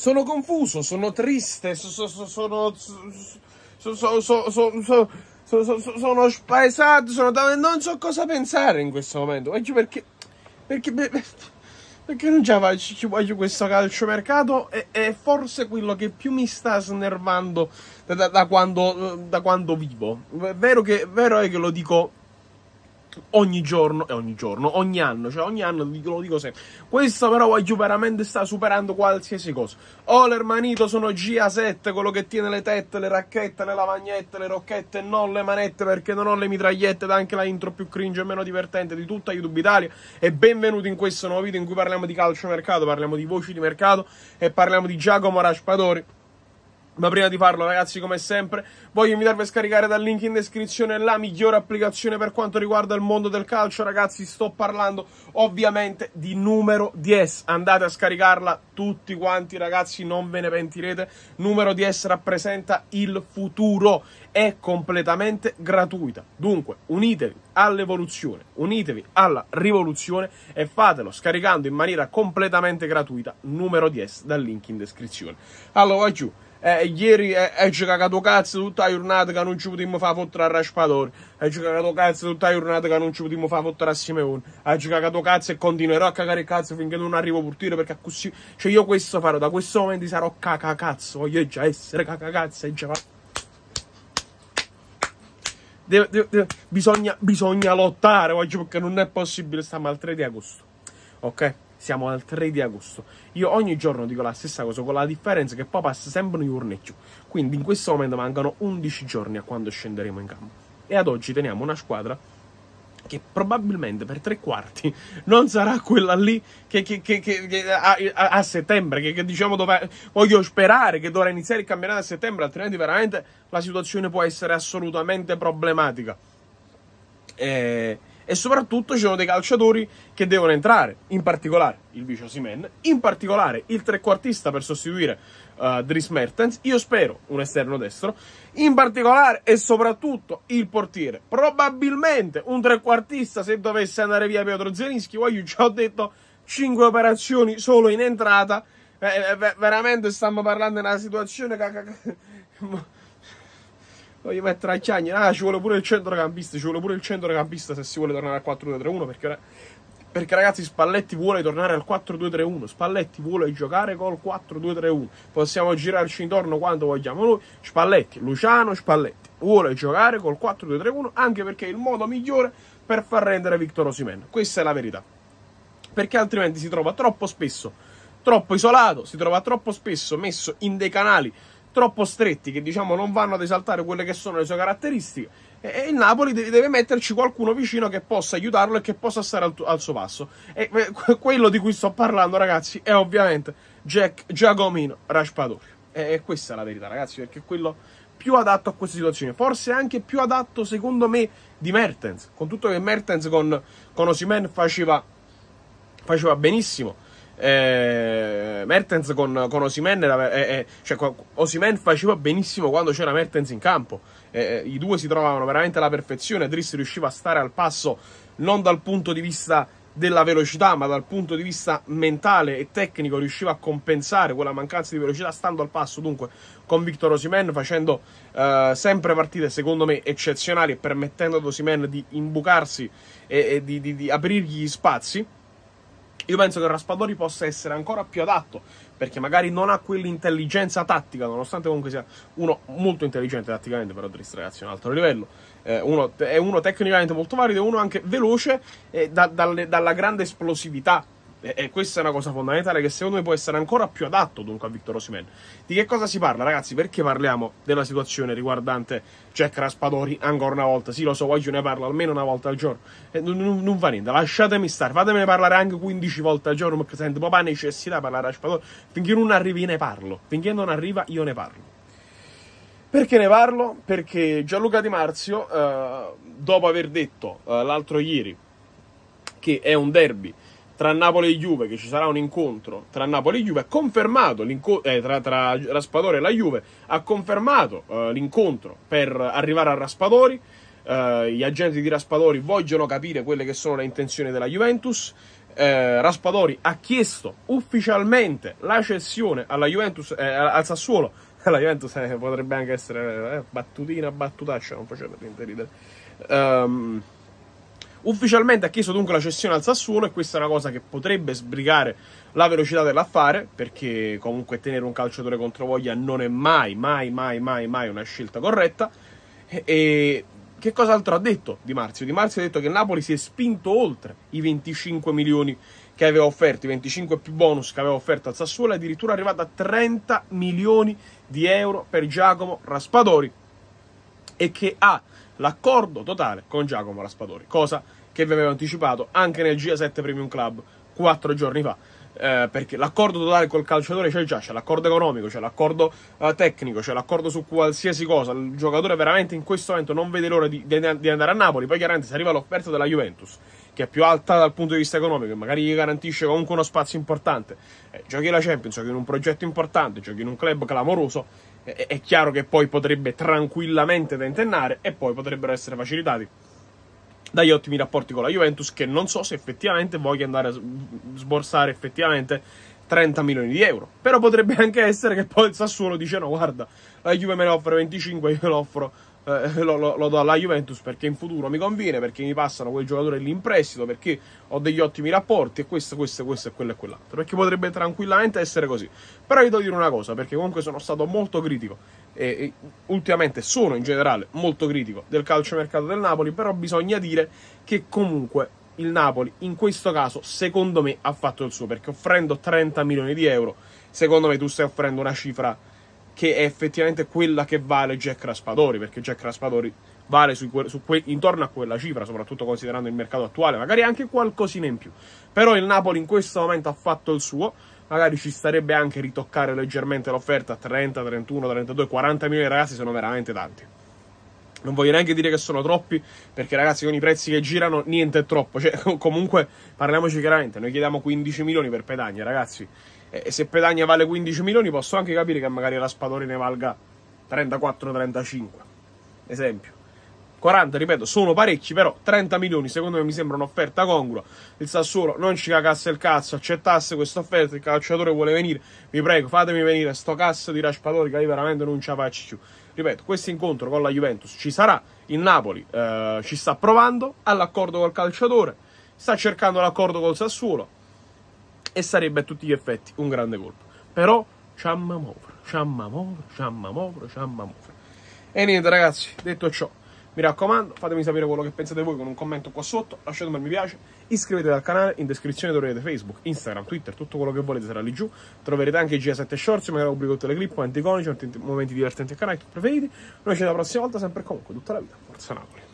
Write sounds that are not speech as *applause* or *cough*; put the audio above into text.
Sono confuso, sono triste, sono... spaesato, sono non so cosa pensare in questo momento. Oggi perché... Perché... Perché non già ci voglio questo calciomercato è, è forse quello che più mi sta snervando da, da, da, quando, da quando vivo. È vero, che, vero è che lo dico ogni giorno e ogni giorno, ogni anno, cioè ogni anno lo dico sempre. Questo però voglio veramente sta superando qualsiasi cosa. Oh, l'ermanito sono GA7, quello che tiene le tette, le racchette, le lavagnette, le rocchette, non le manette perché non ho le mitragliette ed anche la intro più cringe e meno divertente di tutta YouTube Italia. E benvenuti in questo nuovo video in cui parliamo di calcio mercato, parliamo di voci di mercato e parliamo di Giacomo Raspadori ma prima di farlo, ragazzi, come sempre, voglio invitarvi a scaricare dal link in descrizione la migliore applicazione per quanto riguarda il mondo del calcio. Ragazzi, sto parlando ovviamente di numero 10. Andate a scaricarla tutti quanti, ragazzi, non ve ne pentirete. Numero 10 rappresenta il futuro, è completamente gratuita. Dunque, unitevi all'evoluzione, unitevi alla rivoluzione e fatelo scaricando in maniera completamente gratuita numero 10 dal link in descrizione. Allora, vai giù. Eh, ieri hai eh, giocato cazzo tutta la giornata che non ci potremmo fare fottere a Raspadori. Hai giocato cazzo tutta la giornata che non ci potremmo fare fottere a Simeone. Hai giocato cazzo e continuerò a cagare cazzo finché non arrivo a portiere perché così... Cioè io questo farò, da questo momento sarò cacacazzo. Voglio già essere cacacazzo e già... Deve, deve, deve. Bisogna, bisogna, lottare oggi perché non è possibile stare al 3 di agosto. Ok? siamo al 3 di agosto. Io ogni giorno dico la stessa cosa, con la differenza che poi passa sempre un giorno in più. Quindi in questo momento mancano 11 giorni a quando scenderemo in campo. E ad oggi teniamo una squadra che probabilmente per tre quarti non sarà quella lì che, che, che, che a, a, settembre, che, diciamo dove voglio sperare che dovrà iniziare il campionato a settembre, altrimenti veramente la situazione può essere assolutamente problematica. Eh, e soprattutto ci sono dei calciatori che devono entrare, in particolare il vice Simen, in particolare il trequartista per sostituire uh, Dries Mertens, io spero un esterno destro, in particolare e soprattutto il portiere, probabilmente un trequartista se dovesse andare via Pietro Zelinski, poi io ci ho detto 5 operazioni solo in entrata, eh, eh veramente stiamo parlando di una situazione voglio mettere a Chiagni, ah ci vuole pure il centrocampista, ci vuole pure il centrocampista se si vuole tornare al 4-2-3-1 perché, perché ragazzi Spalletti vuole tornare al 4-2-3-1, Spalletti vuole giocare col 4-2-3-1, possiamo girarci intorno quando vogliamo noi, Spalletti, Luciano Spalletti vuole giocare col 4-2-3-1 anche perché è il modo migliore per far rendere Victor Osimen, questa è la verità, perché altrimenti si trova troppo spesso, troppo isolato, si trova troppo spesso messo in dei canali troppo stretti che diciamo non vanno ad esaltare quelle che sono le sue caratteristiche e il Napoli deve metterci qualcuno vicino che possa aiutarlo e che possa stare al, al suo passo e eh, quello di cui sto parlando ragazzi è ovviamente Jack Giacomino Raspadori e questa è la verità ragazzi perché è quello più adatto a queste situazioni forse anche più adatto secondo me di Mertens con tutto che Mertens con, con Osimen faceva, faceva benissimo eh, Mertens con, con Osimen, eh, eh, cioè, Osimen faceva benissimo quando c'era Mertens in campo. Eh, eh, I due si trovavano veramente alla perfezione. Driss riusciva a stare al passo non dal punto di vista della velocità, ma dal punto di vista mentale e tecnico riusciva a compensare quella mancanza di velocità stando al passo dunque con Victor Osimen facendo eh, sempre partite secondo me eccezionali e permettendo ad Osimen di imbucarsi e, e di, di, di aprirgli gli spazi io penso che Raspadori possa essere ancora più adatto, perché magari non ha quell'intelligenza tattica, nonostante comunque sia uno molto intelligente tatticamente, però Drist ragazzi è un altro livello, eh, uno, è uno tecnicamente molto valido, uno anche veloce eh, da, dalle, dalla grande esplosività e, e, questa è una cosa fondamentale che secondo me può essere ancora più adatto dunque a Vittorio Simen. Di che cosa si parla, ragazzi? Perché parliamo della situazione riguardante Jack Raspadori ancora una volta? Sì, lo so, oggi ne parlo almeno una volta al giorno. E non, non, non, va niente, lasciatemi stare, fatemi parlare anche 15 volte al giorno perché sento proprio necessità di parlare a Raspadori. Finché non arrivi ne parlo, finché non arriva io ne parlo. Perché ne parlo? Perché Gianluca Di Marzio, eh, dopo aver detto eh, l'altro ieri che è un derby tra Napoli e Juve, che ci sarà un incontro tra Napoli e Juve, ha confermato eh, tra, tra, Raspadori e la Juve, ha confermato eh, l'incontro per arrivare a Raspadori. Eh, gli agenti di Raspadori vogliono capire quelle che sono le intenzioni della Juventus. Eh, Raspadori ha chiesto ufficialmente la cessione alla Juventus, eh, al Sassuolo. *laughs* La Juventus eh, potrebbe anche essere battutina, battutaccia, non faccio niente ridere. Um, Ufficialmente ha chiesto dunque la cessione al Sassuolo e questa è una cosa che potrebbe sbrigare la velocità dell'affare perché comunque tenere un calciatore contro voglia non è mai, mai, mai, mai, mai una scelta corretta. E che cos'altro ha detto Di Marzio? Di Marzio ha detto che Napoli si è spinto oltre i 25 milioni che aveva offerto, i 25 più bonus che aveva offerto al Sassuolo, è addirittura arrivato a 30 milioni di euro per Giacomo Raspadori e che ha l'accordo totale con Giacomo Raspadori, cosa che vi avevo anticipato anche nel GA7 Premium Club quattro giorni fa. Eh, perché l'accordo totale col calciatore c'è già, c'è l'accordo economico, c'è l'accordo eh, tecnico, c'è l'accordo su qualsiasi cosa. Il giocatore veramente in questo momento non vede l'ora di, di, di andare a Napoli. Poi chiaramente se arriva l'offerta della Juventus, che è più alta dal punto di vista economico e magari gli garantisce comunque uno spazio importante, eh, giochi la Champions, giochi in un progetto importante, giochi in un club clamoroso, è chiaro che poi potrebbe tranquillamente tentennare e poi potrebbero essere facilitati dagli ottimi rapporti con la Juventus che non so se effettivamente voglia andare a sborsare effettivamente 30 milioni di euro però potrebbe anche essere che poi il Sassuolo dice no guarda la Juve me ne offre 25 io lo offro eh, *laughs* lo, lo, lo, do alla Juventus perché in futuro mi conviene, perché mi passano quel giocatore lì in prestito, perché ho degli ottimi rapporti e questo, questo, questo e quello e quell'altro. Perché potrebbe tranquillamente essere così. Però vi devo dire una cosa, perché comunque sono stato molto critico e, e ultimamente sono in generale molto critico del calciomercato del Napoli, però bisogna dire che comunque il Napoli in questo caso secondo me ha fatto il suo perché offrendo 30 milioni di euro secondo me tu stai offrendo una cifra che è effettivamente quella che vale Jack Raspadori, perché Jack Raspadori vale su que- su que- intorno a quella cifra, soprattutto considerando il mercato attuale, magari anche qualcosina in più. Però il Napoli in questo momento ha fatto il suo, magari ci starebbe anche ritoccare leggermente l'offerta 30, 31, 32, 40 milioni ragazzi sono veramente tanti. Non voglio neanche dire che sono troppi, perché ragazzi con i prezzi che girano niente è troppo, cioè *laughs* comunque parliamoci chiaramente, noi chiediamo 15 milioni per Pedagna, ragazzi e se Pedagna vale 15 milioni, posso anche capire che magari Raspadori ne valga 34-35. Esempio. 40, ripeto, sono parecchi, però 30 milioni secondo me mi sembra un'offerta congrua. Il Sassuolo non ci cagasse il cazzo, accettasse questa offerta, il calciatore vuole venire, vi prego, fatemi venire sto cazzo di Raspadori che io veramente non ci faccio più. Ripeto, questo incontro con la Juventus ci sarà, il Napoli eh, ci sta provando, all'accordo col calciatore, sta cercando l'accordo col Sassuolo, e sarebbe a tutti gli effetti un grande colpo. Però ciamma movre, ciamma movre, ciamma movre, E niente ragazzi, detto ciò, mi raccomando, fatemi sapere quello che pensate voi con un commento qua sotto, lasciatemi un mi piace, iscrivetevi al canale, in descrizione troverete Facebook, Instagram, Twitter, tutto quello che volete sarà lì giù, troverete anche i G7 Shorts, magari pubblico tutte le clip, momenti iconici, momenti divertenti al canale, che preferite. Noi ci vediamo la prossima volta, sempre e comunque, tutta la vita, Forza Napoli.